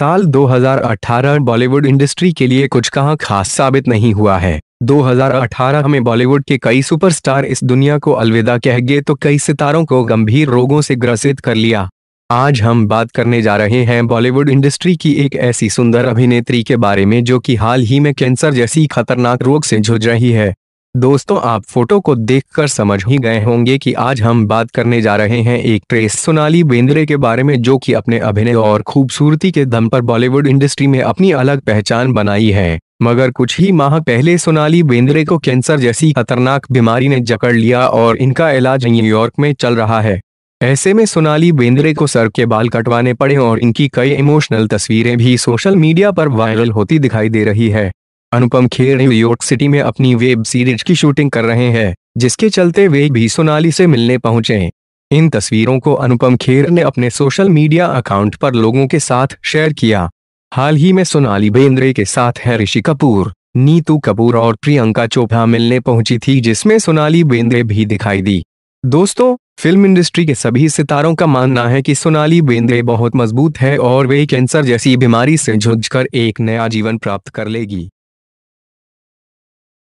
साल 2018 बॉलीवुड इंडस्ट्री के लिए कुछ कहाँ खास साबित नहीं हुआ है 2018 में बॉलीवुड के कई सुपरस्टार इस दुनिया को अलविदा कह गए तो कई सितारों को गंभीर रोगों से ग्रसित कर लिया आज हम बात करने जा रहे हैं बॉलीवुड इंडस्ट्री की एक ऐसी सुंदर अभिनेत्री के बारे में जो कि हाल ही में कैंसर जैसी खतरनाक रोग से जुझ रही है दोस्तों आप फोटो को देखकर समझ ही गए होंगे कि आज हम बात करने जा रहे हैं एक ट्रेस सोनाली बेंद्रे के बारे में जो कि अपने अभिनय और खूबसूरती के दम पर बॉलीवुड इंडस्ट्री में अपनी अलग पहचान बनाई है मगर कुछ ही माह पहले सोनाली बेंद्रे को कैंसर जैसी खतरनाक बीमारी ने जकड़ लिया और इनका इलाज न्यूयॉर्क में चल रहा है ऐसे में सोनाली बेंद्रे को सर के बाल कटवाने पड़े और इनकी कई इमोशनल तस्वीरें भी सोशल मीडिया पर वायरल होती दिखाई दे रही है अनुपम खेर न्यूयॉर्क सिटी में अपनी वेब सीरीज की शूटिंग कर रहे हैं जिसके चलते वे भी सोनाली से मिलने पहुंचे इन तस्वीरों को अनुपम खेर ने अपने सोशल मीडिया अकाउंट पर लोगों के साथ शेयर किया हाल ही में सोनाली बेंद्रे के साथ है ऋषि कपूर नीतू कपूर और प्रियंका चोपड़ा मिलने पहुंची थी जिसमें सोनाली बेंद्रे भी दिखाई दी दोस्तों फिल्म इंडस्ट्री के सभी सितारों का मानना है कि सोनाली बेंद्रे बहुत मजबूत है और वे कैंसर जैसी बीमारी से जूझकर एक नया जीवन प्राप्त कर लेगी